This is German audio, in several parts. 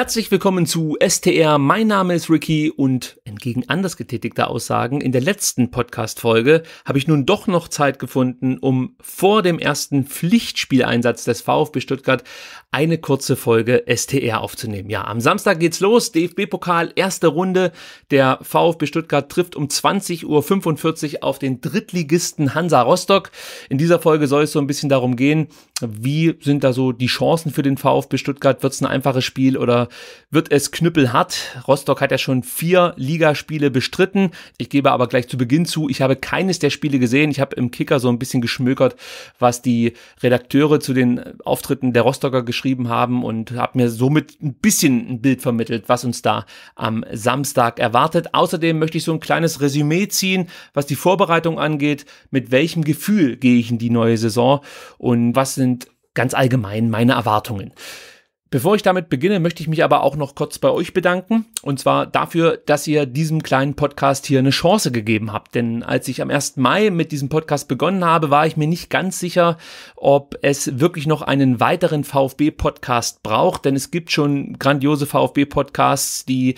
Herzlich willkommen zu STR. Mein Name ist Ricky und entgegen anders getätigter Aussagen in der letzten Podcast-Folge habe ich nun doch noch Zeit gefunden, um vor dem ersten Pflichtspieleinsatz des VfB Stuttgart eine kurze Folge STR aufzunehmen. Ja, am Samstag geht's los. DFB-Pokal, erste Runde. Der VfB Stuttgart trifft um 20.45 Uhr auf den Drittligisten Hansa Rostock. In dieser Folge soll es so ein bisschen darum gehen, wie sind da so die Chancen für den VfB Stuttgart? Wird's ein einfaches Spiel oder wird es knüppelhart. Rostock hat ja schon vier Ligaspiele bestritten. Ich gebe aber gleich zu Beginn zu, ich habe keines der Spiele gesehen. Ich habe im Kicker so ein bisschen geschmökert, was die Redakteure zu den Auftritten der Rostocker geschrieben haben und habe mir somit ein bisschen ein Bild vermittelt, was uns da am Samstag erwartet. Außerdem möchte ich so ein kleines Resümee ziehen, was die Vorbereitung angeht. Mit welchem Gefühl gehe ich in die neue Saison und was sind ganz allgemein meine Erwartungen. Bevor ich damit beginne, möchte ich mich aber auch noch kurz bei euch bedanken. Und zwar dafür, dass ihr diesem kleinen Podcast hier eine Chance gegeben habt. Denn als ich am 1. Mai mit diesem Podcast begonnen habe, war ich mir nicht ganz sicher, ob es wirklich noch einen weiteren VfB-Podcast braucht. Denn es gibt schon grandiose VfB-Podcasts, die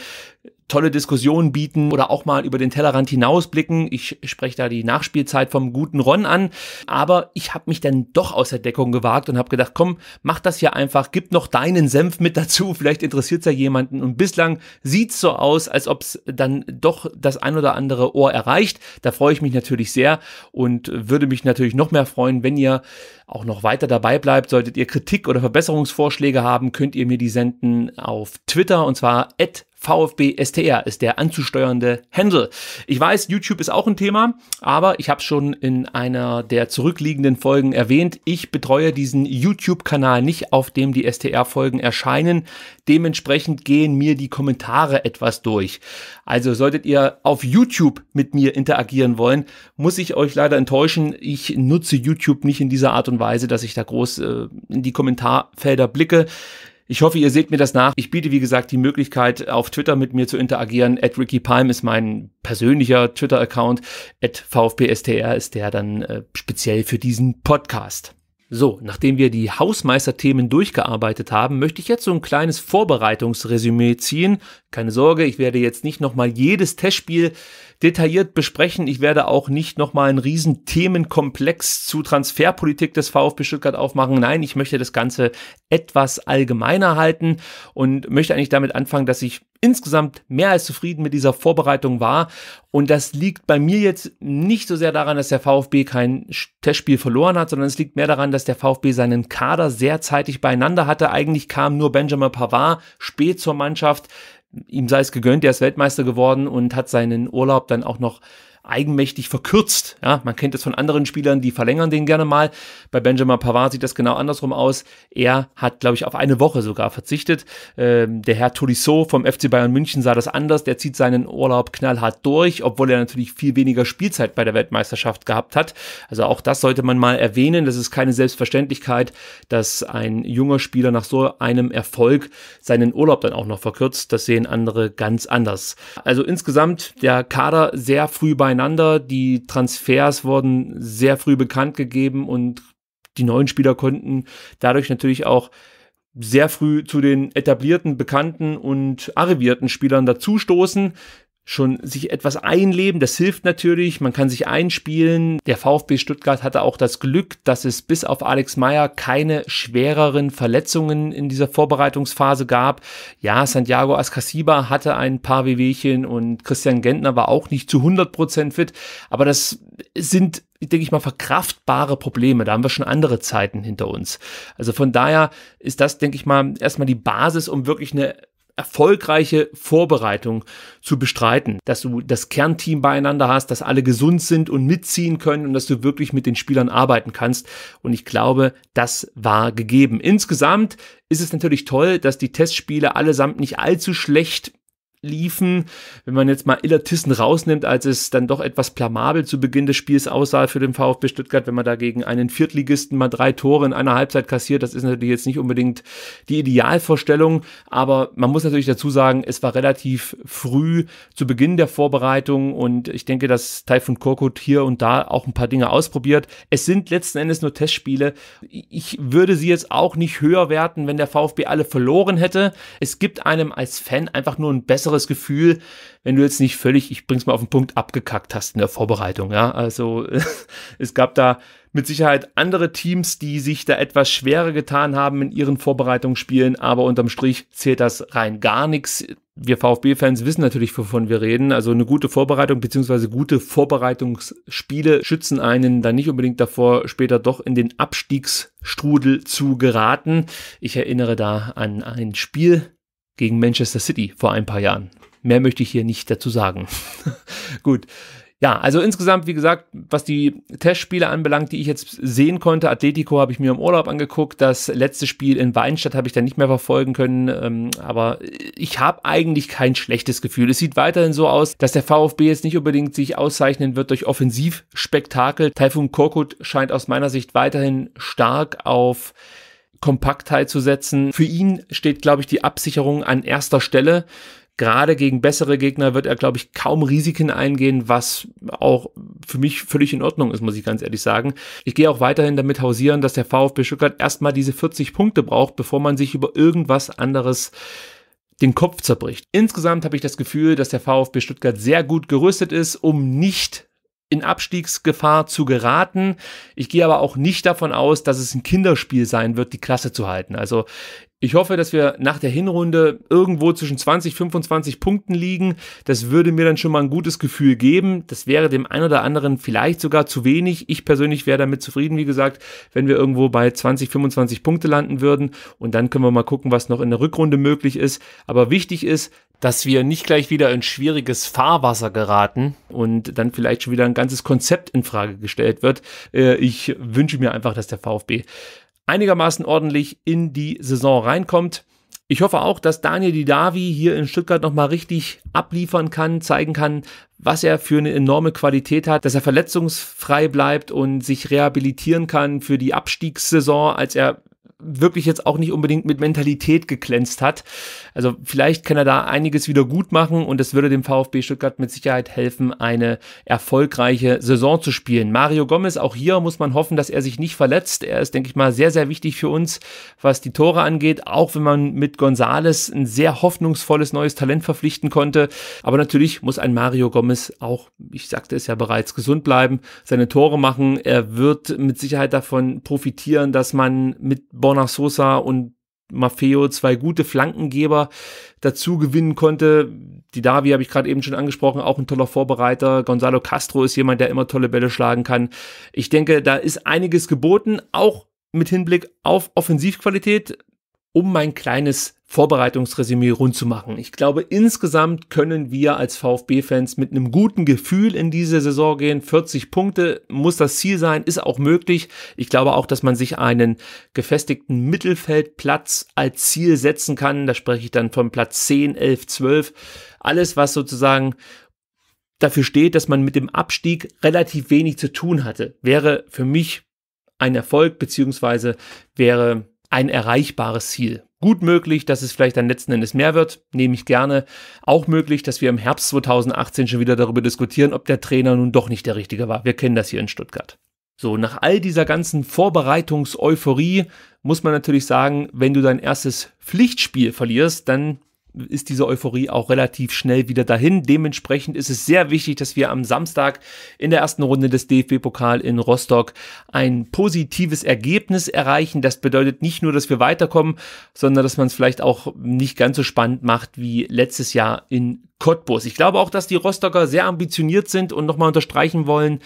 tolle Diskussionen bieten oder auch mal über den Tellerrand hinausblicken. Ich spreche da die Nachspielzeit vom guten Ron an, aber ich habe mich dann doch aus der Deckung gewagt und habe gedacht, komm, mach das hier einfach, gib noch deinen Senf mit dazu, vielleicht interessiert's ja jemanden. Und bislang sieht's so aus, als ob's dann doch das ein oder andere Ohr erreicht. Da freue ich mich natürlich sehr und würde mich natürlich noch mehr freuen, wenn ihr auch noch weiter dabei bleibt. Solltet ihr Kritik oder Verbesserungsvorschläge haben, könnt ihr mir die senden auf Twitter und zwar at VfB STR ist der anzusteuernde Handle. Ich weiß, YouTube ist auch ein Thema, aber ich habe schon in einer der zurückliegenden Folgen erwähnt. Ich betreue diesen YouTube-Kanal nicht, auf dem die STR-Folgen erscheinen. Dementsprechend gehen mir die Kommentare etwas durch. Also solltet ihr auf YouTube mit mir interagieren wollen, muss ich euch leider enttäuschen. Ich nutze YouTube nicht in dieser Art und Weise, dass ich da groß äh, in die Kommentarfelder blicke. Ich hoffe, ihr seht mir das nach. Ich biete, wie gesagt, die Möglichkeit, auf Twitter mit mir zu interagieren. At Ricky Palm ist mein persönlicher Twitter-Account. At VfPSTR ist der dann äh, speziell für diesen Podcast. So, nachdem wir die Hausmeisterthemen durchgearbeitet haben, möchte ich jetzt so ein kleines Vorbereitungsresümee ziehen. Keine Sorge, ich werde jetzt nicht nochmal jedes Testspiel detailliert besprechen. Ich werde auch nicht nochmal einen riesen Themenkomplex zu Transferpolitik des VfB Stuttgart aufmachen. Nein, ich möchte das Ganze etwas allgemeiner halten und möchte eigentlich damit anfangen, dass ich insgesamt mehr als zufrieden mit dieser Vorbereitung war. Und das liegt bei mir jetzt nicht so sehr daran, dass der VfB kein Testspiel verloren hat, sondern es liegt mehr daran, dass der VfB seinen Kader sehr zeitig beieinander hatte. Eigentlich kam nur Benjamin Pavard spät zur Mannschaft. Ihm sei es gegönnt, er ist Weltmeister geworden und hat seinen Urlaub dann auch noch eigenmächtig verkürzt. Ja, man kennt es von anderen Spielern, die verlängern den gerne mal. Bei Benjamin Pavard sieht das genau andersrum aus. Er hat, glaube ich, auf eine Woche sogar verzichtet. Ähm, der Herr Tolisso vom FC Bayern München sah das anders. Der zieht seinen Urlaub knallhart durch, obwohl er natürlich viel weniger Spielzeit bei der Weltmeisterschaft gehabt hat. Also auch das sollte man mal erwähnen. Das ist keine Selbstverständlichkeit, dass ein junger Spieler nach so einem Erfolg seinen Urlaub dann auch noch verkürzt. Das sehen andere ganz anders. Also insgesamt der Kader sehr früh bei nacheinander. Die Transfers wurden sehr früh bekannt gegeben und die neuen Spieler konnten dadurch natürlich auch sehr früh zu den etablierten, bekannten und arrivierten Spielern dazustoßen schon sich etwas einleben. Das hilft natürlich. Man kann sich einspielen. Der VfB Stuttgart hatte auch das Glück, dass es bis auf Alex Meyer keine schwereren Verletzungen in dieser Vorbereitungsphase gab. Ja, Santiago Ascasiba hatte ein paar Wehwehchen und Christian Gentner war auch nicht zu 100 Prozent fit. Aber das sind denke ich mal, verkraftbare Probleme. Da haben wir schon andere Zeiten hinter uns. Also von daher ist das, denke ich mal, erstmal die Basis, um wirklich eine erfolgreiche Vorbereitung zu bestreiten, dass du das Kernteam beieinander hast, dass alle gesund sind und mitziehen können und dass du wirklich mit den Spielern arbeiten kannst. Und ich glaube, das war gegeben. Insgesamt ist es natürlich toll, dass die Testspiele allesamt nicht allzu schlecht liefen. Wenn man jetzt mal Illertissen rausnimmt, als es dann doch etwas plamabel zu Beginn des Spiels aussah für den VfB Stuttgart, wenn man dagegen einen Viertligisten mal drei Tore in einer Halbzeit kassiert, das ist natürlich jetzt nicht unbedingt die Idealvorstellung, aber man muss natürlich dazu sagen, es war relativ früh zu Beginn der Vorbereitung und ich denke, dass Taifun Korkut hier und da auch ein paar Dinge ausprobiert. Es sind letzten Endes nur Testspiele. Ich würde sie jetzt auch nicht höher werten, wenn der VfB alle verloren hätte. Es gibt einem als Fan einfach nur ein besseres besseres Gefühl, wenn du jetzt nicht völlig, ich bring's mal auf den Punkt, abgekackt hast in der Vorbereitung. Ja, also es gab da mit Sicherheit andere Teams, die sich da etwas schwerer getan haben in ihren Vorbereitungsspielen, aber unterm Strich zählt das rein gar nichts. Wir VfB-Fans wissen natürlich, wovon wir reden. Also eine gute Vorbereitung bzw. gute Vorbereitungsspiele schützen einen dann nicht unbedingt davor, später doch in den Abstiegsstrudel zu geraten. Ich erinnere da an ein Spiel gegen Manchester City vor ein paar Jahren. Mehr möchte ich hier nicht dazu sagen. Gut. Ja, also insgesamt, wie gesagt, was die Testspiele anbelangt, die ich jetzt sehen konnte, Atletico habe ich mir im Urlaub angeguckt, das letzte Spiel in Weinstadt habe ich dann nicht mehr verfolgen können, ähm, aber ich habe eigentlich kein schlechtes Gefühl. Es sieht weiterhin so aus, dass der VfB jetzt nicht unbedingt sich auszeichnen wird durch Offensivspektakel. Taifun Korkut scheint aus meiner Sicht weiterhin stark auf Kompaktheit zu setzen. Für ihn steht, glaube ich, die Absicherung an erster Stelle. Gerade gegen bessere Gegner wird er, glaube ich, kaum Risiken eingehen, was auch für mich völlig in Ordnung ist, muss ich ganz ehrlich sagen. Ich gehe auch weiterhin damit hausieren, dass der VfB Stuttgart erstmal diese 40 Punkte braucht, bevor man sich über irgendwas anderes den Kopf zerbricht. Insgesamt habe ich das Gefühl, dass der VfB Stuttgart sehr gut gerüstet ist, um nicht in Abstiegsgefahr zu geraten. Ich gehe aber auch nicht davon aus, dass es ein Kinderspiel sein wird, die Klasse zu halten. Also ich hoffe, dass wir nach der Hinrunde irgendwo zwischen 20, 25 Punkten liegen. Das würde mir dann schon mal ein gutes Gefühl geben. Das wäre dem einen oder anderen vielleicht sogar zu wenig. Ich persönlich wäre damit zufrieden, wie gesagt, wenn wir irgendwo bei 20, 25 Punkte landen würden. Und dann können wir mal gucken, was noch in der Rückrunde möglich ist. Aber wichtig ist, dass wir nicht gleich wieder in schwieriges Fahrwasser geraten und dann vielleicht schon wieder ein ganzes Konzept in Frage gestellt wird. Äh, ich wünsche mir einfach, dass der VfB einigermaßen ordentlich in die Saison reinkommt. Ich hoffe auch, dass Daniel Didavi hier in Stuttgart nochmal richtig abliefern kann, zeigen kann, was er für eine enorme Qualität hat, dass er verletzungsfrei bleibt und sich rehabilitieren kann für die Abstiegssaison, als er wirklich jetzt auch nicht unbedingt mit Mentalität geglänzt hat. Also vielleicht kann er da einiges wieder gut machen und es würde dem VfB Stuttgart mit Sicherheit helfen, eine erfolgreiche Saison zu spielen. Mario Gomez, auch hier muss man hoffen, dass er sich nicht verletzt. Er ist, denke ich mal, sehr, sehr wichtig für uns, was die Tore angeht, auch wenn man mit Gonzales ein sehr hoffnungsvolles neues Talent verpflichten konnte. Aber natürlich muss ein Mario Gomez auch, ich sagte es ja bereits, gesund bleiben, seine Tore machen. Er wird mit Sicherheit davon profitieren, dass man mit bon Borna Sosa und Maffeo zwei gute Flankengeber dazu gewinnen konnte. Die Davi habe ich gerade eben schon angesprochen, auch ein toller Vorbereiter. Gonzalo Castro ist jemand, der immer tolle Bälle schlagen kann. Ich denke, da ist einiges geboten, auch mit Hinblick auf Offensivqualität, um mein kleines Vorbereitungsresümee rund zu machen. Ich glaube, insgesamt können wir als VfB-Fans mit einem guten Gefühl in diese Saison gehen. 40 Punkte muss das Ziel sein, ist auch möglich. Ich glaube auch, dass man sich einen gefestigten Mittelfeldplatz als Ziel setzen kann. Da spreche ich dann von Platz 10, 11, 12. Alles, was sozusagen dafür steht, dass man mit dem Abstieg relativ wenig zu tun hatte, wäre für mich ein Erfolg beziehungsweise wäre ein erreichbares Ziel. Gut möglich, dass es vielleicht dann letzten Endes mehr wird, nehme ich gerne. Auch möglich, dass wir im Herbst 2018 schon wieder darüber diskutieren, ob der Trainer nun doch nicht der richtige war. Wir kennen das hier in Stuttgart. So, nach all dieser ganzen Vorbereitungseuphorie muss man natürlich sagen, wenn du dein erstes Pflichtspiel verlierst, dann ist diese Euphorie auch relativ schnell wieder dahin. Dementsprechend ist es sehr wichtig, dass wir am Samstag in der ersten Runde des DFB-Pokal in Rostock ein positives Ergebnis erreichen. Das bedeutet nicht nur, dass wir weiterkommen, sondern dass man es vielleicht auch nicht ganz so spannend macht wie letztes Jahr in Cottbus. Ich glaube auch, dass die Rostocker sehr ambitioniert sind und nochmal unterstreichen wollen,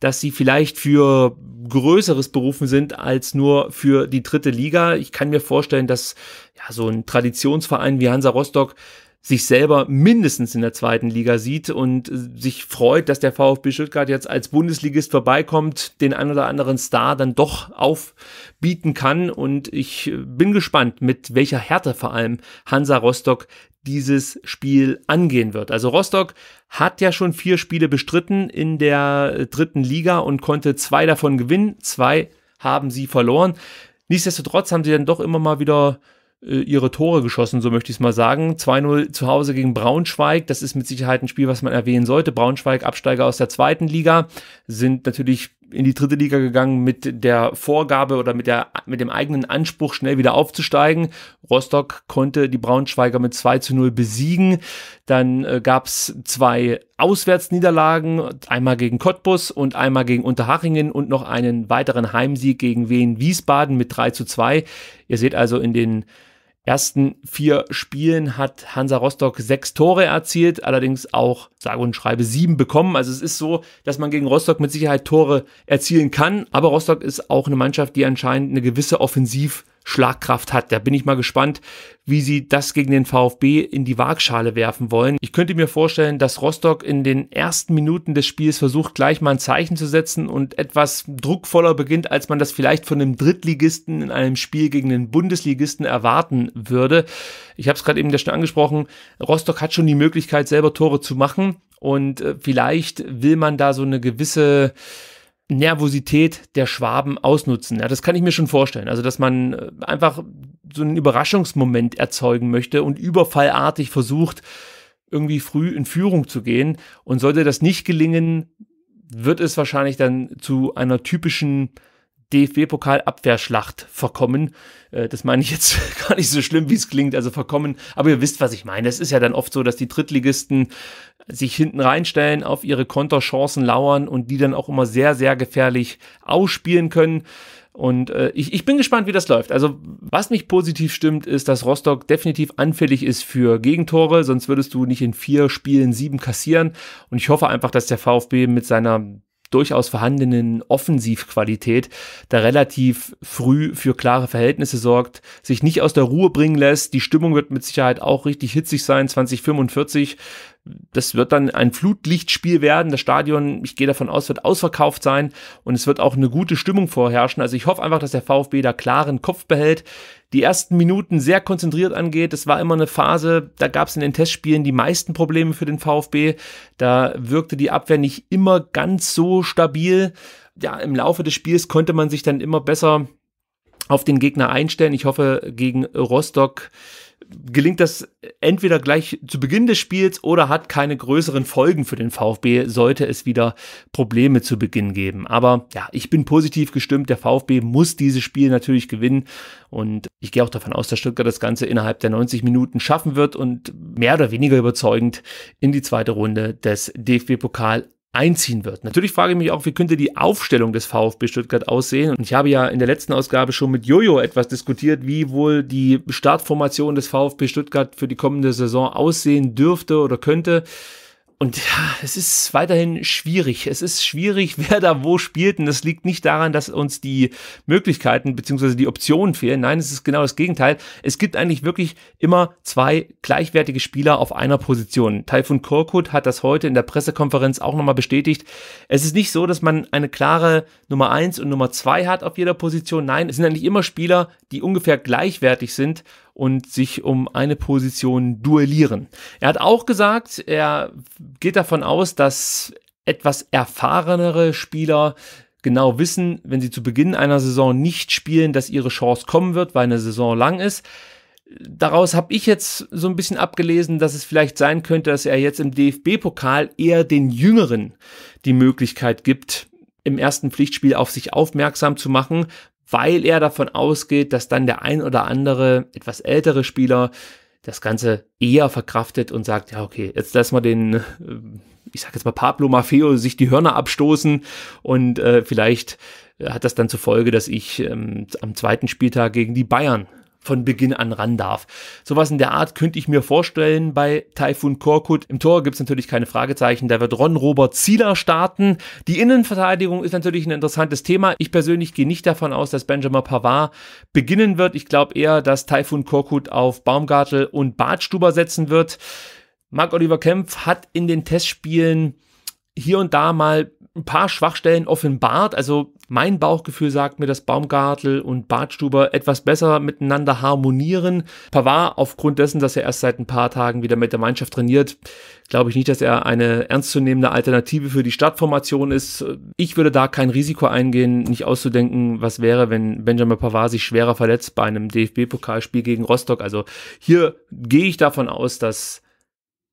dass sie vielleicht für Größeres berufen sind als nur für die dritte Liga. Ich kann mir vorstellen, dass ja, so ein Traditionsverein wie Hansa Rostock sich selber mindestens in der zweiten Liga sieht und äh, sich freut, dass der VfB Stuttgart jetzt als Bundesligist vorbeikommt, den ein oder anderen Star dann doch aufbieten kann. Und ich äh, bin gespannt, mit welcher Härte vor allem Hansa Rostock dieses Spiel angehen wird. Also Rostock hat ja schon vier Spiele bestritten in der äh, dritten Liga und konnte zwei davon gewinnen, zwei haben sie verloren. Nichtsdestotrotz haben sie dann doch immer mal wieder äh, ihre Tore geschossen, so möchte ich es mal sagen. 2-0 zu Hause gegen Braunschweig, das ist mit Sicherheit ein Spiel, was man erwähnen sollte. Braunschweig, Absteiger aus der zweiten Liga, sind natürlich in die dritte Liga gegangen mit der Vorgabe oder mit, der, mit dem eigenen Anspruch, schnell wieder aufzusteigen. Rostock konnte die Braunschweiger mit 2 zu 0 besiegen. Dann äh, gab es zwei Auswärtsniederlagen, einmal gegen Cottbus und einmal gegen Unterhachingen und noch einen weiteren Heimsieg gegen Wien Wiesbaden mit 3 zu 2. Ihr seht also in den ersten vier Spielen hat Hansa Rostock sechs Tore erzielt, allerdings auch sage und schreibe sieben bekommen. Also es ist so, dass man gegen Rostock mit Sicherheit Tore erzielen kann, aber Rostock ist auch eine Mannschaft, die anscheinend eine gewisse Offensiv Schlagkraft hat. Da bin ich mal gespannt, wie sie das gegen den VfB in die Waagschale werfen wollen. Ich könnte mir vorstellen, dass Rostock in den ersten Minuten des Spiels versucht, gleich mal ein Zeichen zu setzen und etwas druckvoller beginnt, als man das vielleicht von einem Drittligisten in einem Spiel gegen einen Bundesligisten erwarten würde. Ich habe es gerade eben ja schon angesprochen, Rostock hat schon die Möglichkeit, selber Tore zu machen und äh, vielleicht will man da so eine gewisse Nervosität der Schwaben ausnutzen. Ja, das kann ich mir schon vorstellen. Also, dass man äh, einfach so einen Überraschungsmoment erzeugen möchte und überfallartig versucht, irgendwie früh in Führung zu gehen. Und sollte das nicht gelingen, wird es wahrscheinlich dann zu einer typischen DFB-Pokal-Abwehrschlacht verkommen. Äh, das meine ich jetzt gar nicht so schlimm, wie es klingt, also verkommen. Aber ihr wisst, was ich meine. Es ist ja dann oft so, dass die Drittligisten sich hinten reinstellen, auf ihre Konterchancen lauern und die dann auch immer sehr, sehr gefährlich ausspielen können. Und äh, ich, ich bin gespannt, wie das läuft. Also, was mich positiv stimmt, ist, dass Rostock definitiv anfällig ist für Gegentore, sonst würdest du nicht in vier Spielen sieben kassieren. Und ich hoffe einfach, dass der VfB mit seiner durchaus vorhandenen Offensivqualität da relativ früh für klare Verhältnisse sorgt, sich nicht aus der Ruhe bringen lässt. Die Stimmung wird mit Sicherheit auch richtig hitzig sein, 2045. Das wird dann ein Flutlichtspiel werden. Das Stadion, ich gehe davon aus, wird ausverkauft sein und es wird auch eine gute Stimmung vorherrschen. Also ich hoffe einfach, dass der VfB da klaren Kopf behält die ersten Minuten sehr konzentriert angeht. Das war immer eine Phase, da gab es in den Testspielen die meisten Probleme für den VfB. Da wirkte die Abwehr nicht immer ganz so stabil. Ja, im Laufe des Spiels konnte man sich dann immer besser auf den Gegner einstellen. Ich hoffe, gegen Rostock gelingt das entweder gleich zu Beginn des Spiels oder hat keine größeren Folgen für den VfB, sollte es wieder Probleme zu Beginn geben. Aber ja, ich bin positiv gestimmt. Der VfB muss dieses Spiel natürlich gewinnen. Und ich gehe auch davon aus, dass Stuttgart das Ganze innerhalb der 90 Minuten schaffen wird und mehr oder weniger überzeugend in die zweite Runde des DFB-Pokal einziehen wird. Natürlich frage ich mich auch, wie könnte die Aufstellung des VfB Stuttgart aussehen? Und ich habe ja in der letzten Ausgabe schon mit Jojo etwas diskutiert, wie wohl die Startformation des VfB Stuttgart für die kommende Saison aussehen dürfte oder könnte. Und ja, es ist weiterhin schwierig. Es ist schwierig, wer da wo spielt. Und das liegt nicht daran, dass uns die Möglichkeiten bzw. die Optionen fehlen. Nein, es ist genau das Gegenteil. Es gibt eigentlich wirklich immer zwei gleichwertige Spieler auf einer Position. Typhoon Korkut hat das heute in der Pressekonferenz auch nochmal bestätigt. Es ist nicht so, dass man eine klare Nummer eins und Nummer zwei hat auf jeder Position. Nein, es sind eigentlich immer Spieler, die ungefähr gleichwertig sind und sich um eine Position duellieren. Er hat auch gesagt, er geht davon aus, dass etwas erfahrenere Spieler genau wissen, wenn sie zu Beginn einer Saison nicht spielen, dass ihre Chance kommen wird, weil eine Saison lang ist. Daraus habe ich jetzt so ein bisschen abgelesen, dass es vielleicht sein könnte, dass er jetzt im DFB-Pokal eher den Jüngeren die Möglichkeit gibt, im ersten Pflichtspiel auf sich aufmerksam zu machen, weil er davon ausgeht, dass dann der ein oder andere etwas ältere Spieler das Ganze eher verkraftet und sagt, ja, okay, jetzt lassen wir den, äh, ich sag jetzt mal Pablo Maffeo sich die Hörner abstoßen und äh, vielleicht hat das dann zur Folge, dass ich ähm, am zweiten Spieltag gegen die Bayern von Beginn an ran darf. Sowas in der Art könnte ich mir vorstellen bei Taifun Korkut. Im Tor gibt es natürlich keine Fragezeichen. Da wird Ron Robert Zieler starten. Die Innenverteidigung ist natürlich ein interessantes Thema. Ich persönlich gehe nicht davon aus, dass Benjamin Pavard beginnen wird. Ich glaube eher, dass Taifun Korkut auf Baumgartel und Bartstuber setzen wird. Marc-Oliver Kempf hat in den Testspielen hier und da mal ein paar Schwachstellen offenbart. Also mein Bauchgefühl sagt mir, dass Baumgartel und Bartstuber etwas besser miteinander harmonieren. Pavard, aufgrund dessen, dass er erst seit ein paar Tagen wieder mit der Mannschaft trainiert, glaube ich nicht, dass er eine ernstzunehmende Alternative für die Startformation ist. Ich würde da kein Risiko eingehen, nicht auszudenken, was wäre, wenn Benjamin Pavard sich schwerer verletzt bei einem DFB-Pokalspiel gegen Rostock. Also hier gehe ich davon aus, dass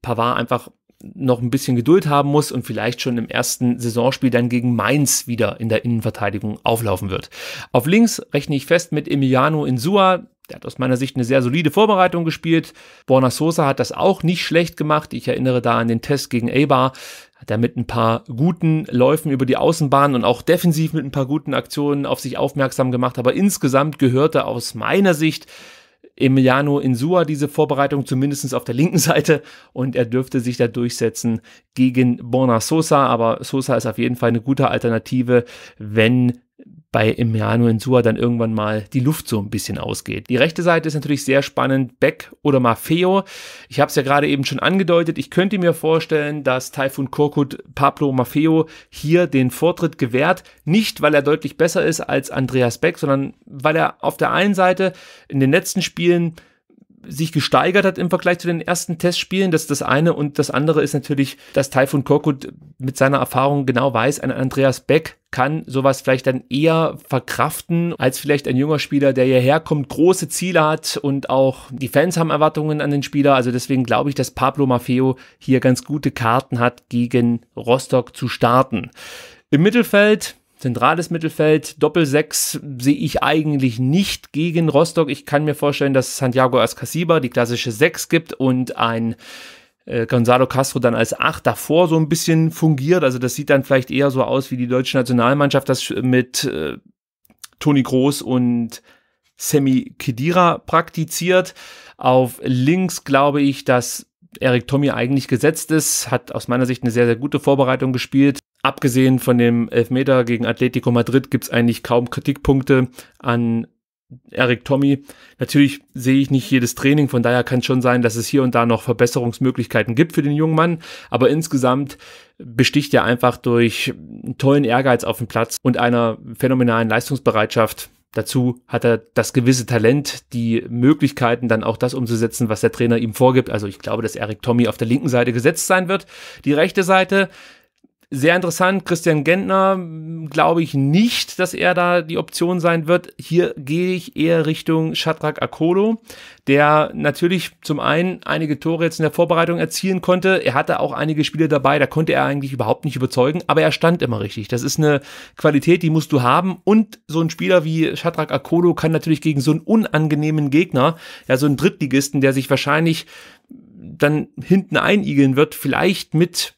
Pavard einfach noch ein bisschen Geduld haben muss und vielleicht schon im ersten Saisonspiel dann gegen Mainz wieder in der Innenverteidigung auflaufen wird. Auf links rechne ich fest mit Emiliano Insua, der hat aus meiner Sicht eine sehr solide Vorbereitung gespielt. Borna Sosa hat das auch nicht schlecht gemacht. Ich erinnere da an den Test gegen Eibar. Hat er mit ein paar guten Läufen über die Außenbahn und auch defensiv mit ein paar guten Aktionen auf sich aufmerksam gemacht. Aber insgesamt gehörte aus meiner Sicht Emiliano Insua diese Vorbereitung zumindest auf der linken Seite und er dürfte sich da durchsetzen gegen Borna Sosa, aber Sosa ist auf jeden Fall eine gute Alternative, wenn bei Emiliano Insua dann irgendwann mal die Luft so ein bisschen ausgeht. Die rechte Seite ist natürlich sehr spannend, Beck oder Maffeo. Ich habe es ja gerade eben schon angedeutet, ich könnte mir vorstellen, dass Taifun Korkut Pablo Maffeo hier den Vortritt gewährt, nicht weil er deutlich besser ist als Andreas Beck, sondern weil er auf der einen Seite in den letzten Spielen sich gesteigert hat im Vergleich zu den ersten Testspielen. Das ist das eine. Und das andere ist natürlich, dass Taifun Korkut mit seiner Erfahrung genau weiß, ein Andreas Beck kann sowas vielleicht dann eher verkraften als vielleicht ein junger Spieler, der hierher kommt, große Ziele hat und auch die Fans haben Erwartungen an den Spieler. Also deswegen glaube ich, dass Pablo Maffeo hier ganz gute Karten hat, gegen Rostock zu starten. Im Mittelfeld Zentrales Mittelfeld, Doppelsechs sehe ich eigentlich nicht gegen Rostock. Ich kann mir vorstellen, dass Santiago Ascasiba die klassische Sechs gibt und ein äh, Gonzalo Castro dann als Acht davor so ein bisschen fungiert. Also das sieht dann vielleicht eher so aus wie die deutsche Nationalmannschaft, das mit äh, Toni Groß und Semi Kedira praktiziert. Auf links glaube ich, dass Eric Tommy eigentlich gesetzt ist, hat aus meiner Sicht eine sehr, sehr gute Vorbereitung gespielt. Abgesehen von dem Elfmeter gegen Atletico Madrid gibt es eigentlich kaum Kritikpunkte an Eric Tommy. Natürlich sehe ich nicht jedes Training, von daher kann es schon sein, dass es hier und da noch Verbesserungsmöglichkeiten gibt für den jungen Mann. Aber insgesamt besticht er einfach durch tollen Ehrgeiz auf dem Platz und einer phänomenalen Leistungsbereitschaft Dazu hat er das gewisse Talent, die Möglichkeiten, dann auch das umzusetzen, was der Trainer ihm vorgibt. Also ich glaube, dass Eric Tommy auf der linken Seite gesetzt sein wird. Die rechte Seite sehr interessant. Christian Gentner glaube ich nicht, dass er da die Option sein wird. Hier gehe ich eher Richtung Shadrach Akolo, der natürlich zum einen einige Tore jetzt in der Vorbereitung erzielen konnte. Er hatte auch einige Spiele dabei, da konnte er eigentlich überhaupt nicht überzeugen, aber er stand immer richtig. Das ist eine Qualität, die musst du haben. Und so ein Spieler wie Shadrach Akolo kann natürlich gegen so einen unangenehmen Gegner, ja, so einen Drittligisten, der sich wahrscheinlich dann hinten einigeln wird, vielleicht mit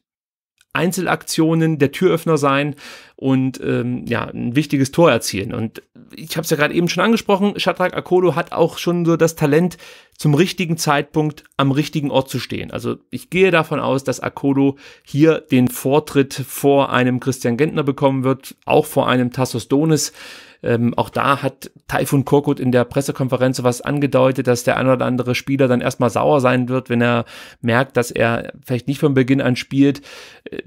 Einzelaktionen der Türöffner sein und ähm, ja, ein wichtiges Tor erzielen. Und ich habe es ja gerade eben schon angesprochen, Shatrak Akolo hat auch schon so das Talent, zum richtigen Zeitpunkt am richtigen Ort zu stehen. Also ich gehe davon aus, dass Akolo hier den Vortritt vor einem Christian Gentner bekommen wird, auch vor einem Tassos Donis. Ähm, auch da hat Taifun Korkut in der Pressekonferenz sowas angedeutet, dass der ein oder andere Spieler dann erstmal sauer sein wird, wenn er merkt, dass er vielleicht nicht von Beginn an spielt. Äh,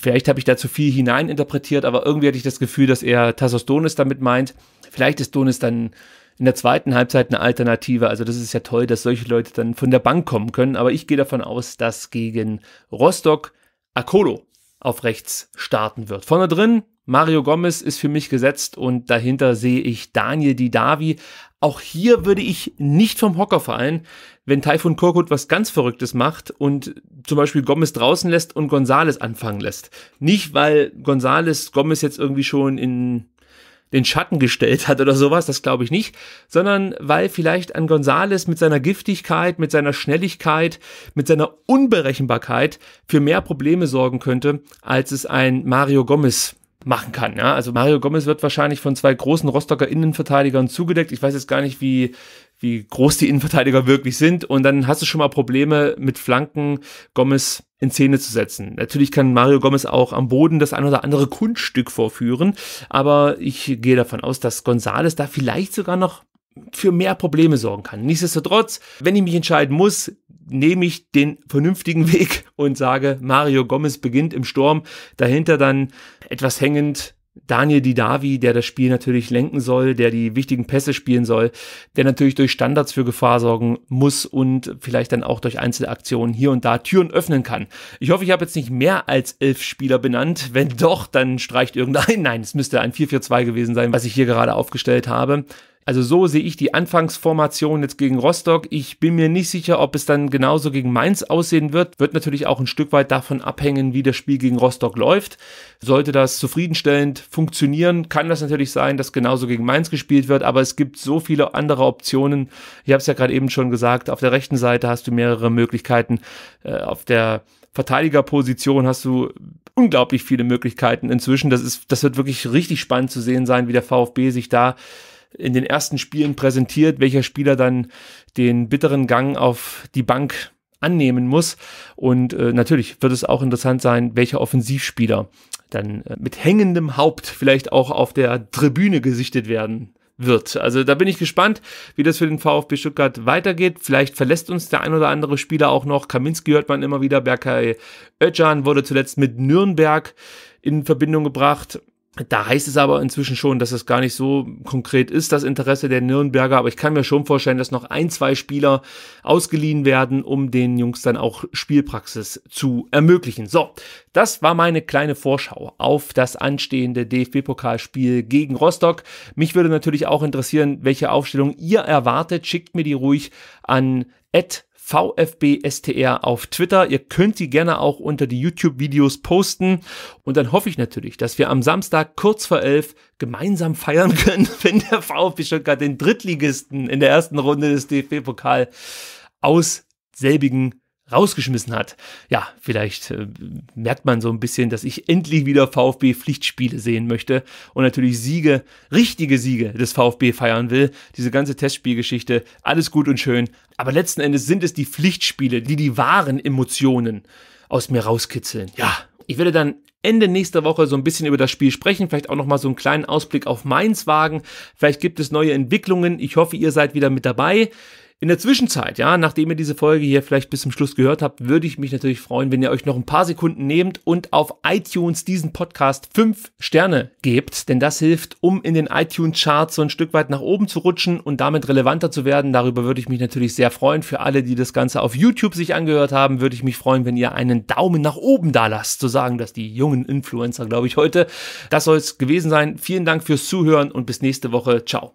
vielleicht habe ich da zu viel hineininterpretiert, aber irgendwie hatte ich das Gefühl, dass er Tassos Donis damit meint. Vielleicht ist Donis dann in der zweiten Halbzeit eine Alternative. Also das ist ja toll, dass solche Leute dann von der Bank kommen können. Aber ich gehe davon aus, dass gegen Rostock Akolo auf rechts starten wird. Vorne drin, Mario Gomez ist für mich gesetzt und dahinter sehe ich Daniel Didavi. Auch hier würde ich nicht vom Hocker fallen, wenn Taifun Korkut was ganz Verrücktes macht und zum Beispiel Gomez draußen lässt und Gonzales anfangen lässt. Nicht, weil Gonzales Gomez jetzt irgendwie schon in den Schatten gestellt hat oder sowas, das glaube ich nicht, sondern weil vielleicht an Gonzales mit seiner Giftigkeit, mit seiner Schnelligkeit, mit seiner Unberechenbarkeit für mehr Probleme sorgen könnte, als es ein Mario Gomez machen kann. Ja? Also Mario Gomez wird wahrscheinlich von zwei großen Rostocker Innenverteidigern zugedeckt. Ich weiß jetzt gar nicht, wie, wie groß die Innenverteidiger wirklich sind. Und dann hast du schon mal Probleme mit Flanken Gomez in Szene zu setzen. Natürlich kann Mario Gomez auch am Boden das ein oder andere Kunststück vorführen, aber ich gehe davon aus, dass Gonzales da vielleicht sogar noch für mehr Probleme sorgen kann. Nichtsdestotrotz, wenn ich mich entscheiden muss, nehme ich den vernünftigen Weg und sage, Mario Gomez beginnt im Sturm, dahinter dann etwas hängend Daniel Didavi, der das Spiel natürlich lenken soll, der die wichtigen Pässe spielen soll, der natürlich durch Standards für Gefahr sorgen muss und vielleicht dann auch durch Einzelaktionen hier und da Türen öffnen kann. Ich hoffe, ich habe jetzt nicht mehr als elf Spieler benannt. Wenn doch, dann streicht irgendein. Nein, es müsste ein 4-4-2 gewesen sein, was ich hier gerade aufgestellt habe. Also so sehe ich die Anfangsformation jetzt gegen Rostock. Ich bin mir nicht sicher, ob es dann genauso gegen Mainz aussehen wird. Wird natürlich auch ein Stück weit davon abhängen, wie das Spiel gegen Rostock läuft. Sollte das zufriedenstellend funktionieren, kann das natürlich sein, dass genauso gegen Mainz gespielt wird. Aber es gibt so viele andere Optionen. Ich habe es ja gerade eben schon gesagt. Auf der rechten Seite hast du mehrere Möglichkeiten. Äh, auf der Verteidigerposition hast du unglaublich viele Möglichkeiten inzwischen. Das ist, das wird wirklich richtig spannend zu sehen sein, wie der VfB sich da in den ersten Spielen präsentiert, welcher Spieler dann den bitteren Gang auf die Bank annehmen muss. Und äh, natürlich wird es auch interessant sein, welcher Offensivspieler dann äh, mit hängendem Haupt vielleicht auch auf der Tribüne gesichtet werden wird. Also da bin ich gespannt, wie das für den VfB Stuttgart weitergeht. Vielleicht verlässt uns der ein oder andere Spieler auch noch. Kaminski hört man immer wieder. Berkay Özcan wurde zuletzt mit Nürnberg in Verbindung gebracht. Da heißt es aber inzwischen schon, dass es gar nicht so konkret ist, das Interesse der Nürnberger. Aber ich kann mir schon vorstellen, dass noch ein, zwei Spieler ausgeliehen werden, um den Jungs dann auch Spielpraxis zu ermöglichen. So, das war meine kleine Vorschau auf das anstehende DFB-Pokalspiel gegen Rostock. Mich würde natürlich auch interessieren, welche Aufstellung ihr erwartet. Schickt mir die ruhig an at VfBSTR auf Twitter. Ihr könnt sie gerne auch unter die YouTube-Videos posten. Und dann hoffe ich natürlich, dass wir am Samstag kurz vor elf gemeinsam feiern können, wenn der VfB Stuttgart den Drittligisten in der ersten Runde des DFB-Pokal aus selbigen rausgeschmissen hat. Ja, vielleicht äh, merkt man so ein bisschen, dass ich endlich wieder VfB-Pflichtspiele sehen möchte und natürlich Siege, richtige Siege des VfB feiern will. Diese ganze Testspielgeschichte, alles gut und schön. Aber letzten Endes sind es die Pflichtspiele, die die wahren Emotionen aus mir rauskitzeln. Ja, ich werde dann Ende nächster Woche so ein bisschen über das Spiel sprechen, vielleicht auch nochmal so einen kleinen Ausblick auf Mainz wagen. Vielleicht gibt es neue Entwicklungen. Ich hoffe, ihr seid wieder mit dabei. In der Zwischenzeit, ja, nachdem ihr diese Folge hier vielleicht bis zum Schluss gehört habt, würde ich mich natürlich freuen, wenn ihr euch noch ein paar Sekunden nehmt und auf iTunes diesen Podcast fünf Sterne gebt, denn das hilft, um in den iTunes-Charts so ein Stück weit nach oben zu rutschen und damit relevanter zu werden. Darüber würde ich mich natürlich sehr freuen. Für alle, die das Ganze auf YouTube sich angehört haben, würde ich mich freuen, wenn ihr einen Daumen nach oben da lasst, zu sagen, dass die jungen Influencer, glaube ich, heute. Das soll es gewesen sein. Vielen Dank fürs Zuhören und bis nächste Woche. Ciao.